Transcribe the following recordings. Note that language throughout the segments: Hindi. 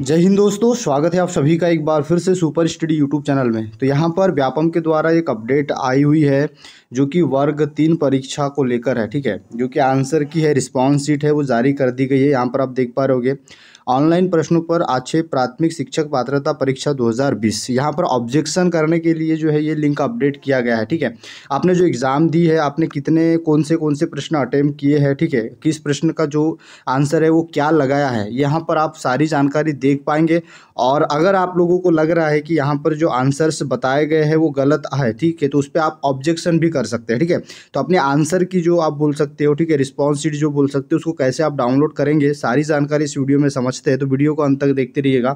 जय हिंद दोस्तों स्वागत है आप सभी का एक बार फिर से सुपर स्टडी यूट्यूब चैनल में तो यहाँ पर व्यापम के द्वारा एक अपडेट आई हुई है जो कि वर्ग तीन परीक्षा को लेकर है ठीक है जो कि आंसर की है रिस्पॉन्स सीट है वो जारी कर दी गई है यहाँ पर आप देख पा रहे ऑनलाइन प्रश्नों पर आक्षेप प्राथमिक शिक्षक पात्रता परीक्षा 2020 यहाँ पर ऑब्जेक्शन करने के लिए जो है ये लिंक अपडेट किया गया है ठीक है आपने जो एग्ज़ाम दी है आपने कितने कौन से कौन से प्रश्न अटैम्प किए हैं ठीक है किस प्रश्न का जो आंसर है वो क्या लगाया है यहाँ पर आप सारी जानकारी देख पाएंगे और अगर आप लोगों को लग रहा है कि यहाँ पर जो आंसर्स बताए गए हैं वो गलत है ठीक है तो उस पर आप ऑब्जेक्शन भी कर सकते हैं ठीक है तो अपने आंसर की जो आप बोल सकते हो ठीक है रिस्पॉन्स सीट जो बोल सकते हो उसको कैसे आप डाउनलोड करेंगे सारी जानकारी इस वीडियो में समझ पहुँचते हैं तो वीडियो को अंत तक देखते रहिएगा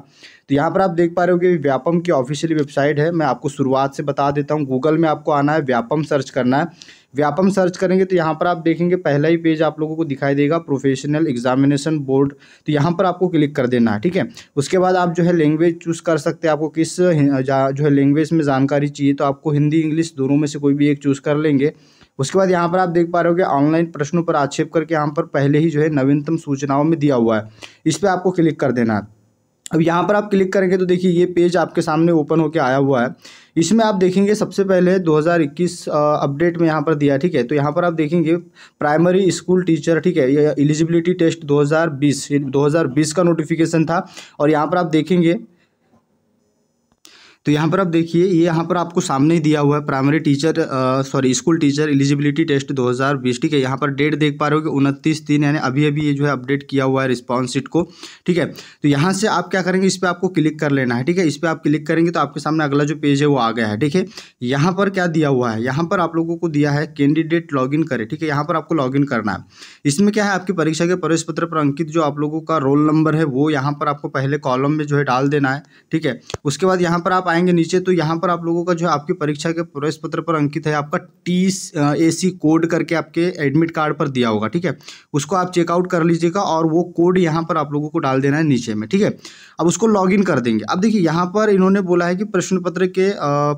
तो यहाँ पर आप देख पा रहे हो कि व्यापम की ऑफिशियल वेबसाइट है मैं आपको शुरुआत से बता देता हूँ गूगल में आपको आना है व्यापम सर्च करना है व्यापम सर्च करेंगे तो यहाँ पर आप देखेंगे पहला ही पेज आप लोगों को दिखाई देगा प्रोफेशनल एग्जामिनेशन बोर्ड तो यहाँ पर आपको क्लिक कर देना है ठीक है उसके बाद आप जो है लैंग्वेज चूज़ कर सकते हैं आपको किस जो है लैंग्वेज में जानकारी चाहिए तो आपको हिंदी इंग्लिश दोनों में से कोई भी एक चूज़ कर लेंगे उसके बाद यहाँ पर आप देख पा रहे हो कि ऑनलाइन प्रश्नों पर आक्षेप करके यहाँ पर पहले ही जो है नवीनतम सूचनाओं में दिया हुआ है इस पर आपको क्लिक कर देना है अब यहाँ पर आप क्लिक करेंगे तो देखिए ये पेज आपके सामने ओपन होकर आया हुआ है इसमें आप देखेंगे सबसे पहले 2021 अपडेट में यहाँ पर दिया ठीक है तो यहाँ पर आप देखेंगे प्राइमरी स्कूल टीचर ठीक है ये एलिजिबिलिटी टेस्ट 2020 2020 का नोटिफिकेशन था और यहाँ पर आप देखेंगे तो यहाँ पर आप देखिए ये यहाँ पर आपको सामने ही दिया हुआ है primary teacher sorry school teacher eligibility test 2020 ठीक है यहाँ पर डेट देख पा रहे हो कि उनतीस तीन यानी अभी अभी ये जो है अपडेट किया हुआ है रिस्पॉन्स सीट को ठीक है तो यहाँ से आप क्या करेंगे इस पर आपको क्लिक कर लेना है ठीक है इस पर आप क्लिक करेंगे तो आपके सामने अगला जो पेज है वो आ गया है ठीक है यहाँ पर क्या दिया हुआ है यहाँ पर आप लोगों को दिया है कैंडिडेट लॉगिन करें ठीक है यहाँ पर आपको लॉगिन करना है इसमें क्या है आपकी परीक्षा के प्रवेश पत्र पर अंकित जो आप लोगों का रोल नंबर है वो यहाँ पर आपको पहले कॉलम में जो है डाल देना है ठीक है उसके बाद यहाँ पर आप आएंगे नीचे तो यहाँ पर आप लोगों का जो है आपकी परीक्षा के प्रवेश पत्र पर अंकित है आपका टी ए सी कोड करके आपके एडमिट कार्ड पर दिया होगा ठीक है उसको आप चेकआउट कर लीजिएगा और वो कोड यहाँ पर आप लोगों को डाल देना है नीचे में ठीक है अब उसको लॉग कर देंगे अब देखिए यहाँ पर इन्होंने बोला है कि प्रश्न पत्र के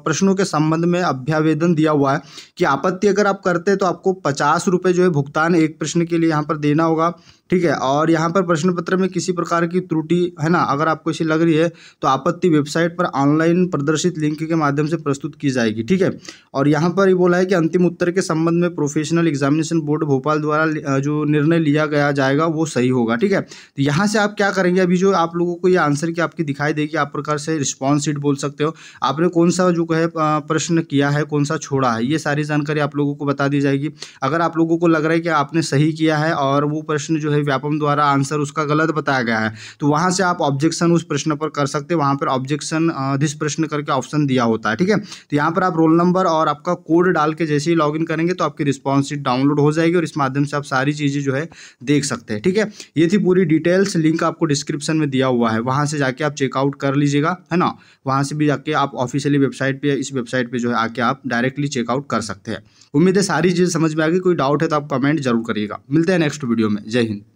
प्रश्नों के संबंध में अभ्यावेदन दिया हुआ है कि आपत्ति अगर आप करते हैं तो आपको पचास जो है भुगतान एक प्रश्न के लिए यहाँ पर देना होगा ठीक है और यहाँ पर प्रश्न पत्र में किसी प्रकार की त्रुटि है ना अगर आपको इसे लग रही है तो आपत्ति वेबसाइट पर ऑनलाइन प्रदर्शित लिंक के माध्यम से प्रस्तुत की जाएगी ठीक है और यहाँ पर ये बोला है कि अंतिम उत्तर के संबंध में प्रोफेशनल एग्जामिनेशन बोर्ड भोपाल द्वारा जो निर्णय लिया गया जाएगा वो सही होगा ठीक है तो यहाँ से आप क्या करेंगे अभी जो आप लोगों को ये आंसर की आपकी दिखाई देगी आप प्रकार से रिस्पॉन्स सीट बोल सकते हो आपने कौन सा जो है प्रश्न किया है कौन सा छोड़ा है ये सारी जानकारी आप लोगों को बता दी जाएगी अगर आप लोगों को लग रहा है कि आपने सही किया है और वो प्रश्न जो है व्यापम द्वारा आंसर उसका गलत बताया गया है तो वहाँ से आप ऑब्जेक्शन उस प्रश्न पर कर सकते हैं वहाँ पर ऑब्जेक्शन जिस प्रश्न प्रश्न करके ऑप्शन दिया होता है ठीक है तो यहाँ पर आप रोल नंबर और आपका कोड डाल के जैसे ही लॉगिन करेंगे तो आपकी रिस्पॉन्स सीट डाउनलोड हो जाएगी और इस माध्यम से आप सारी चीज़ें जो है देख सकते हैं ठीक है ये थी पूरी डिटेल्स लिंक आपको डिस्क्रिप्शन में दिया हुआ है वहाँ से जाके आप चेकआउट कर लीजिएगा है ना वहाँ से भी जाके आप ऑफिशियली वेबसाइट पर इस वेबसाइट पर जो है आके आप डायरेक्टली चेकआउट कर सकते हैं उम्मीद है सारी चीजें समझ में आ गई कोई डाउट है तो आप कमेंट जरूर करिएगा मिलते हैं नेक्स्ट वीडियो में जय हिंद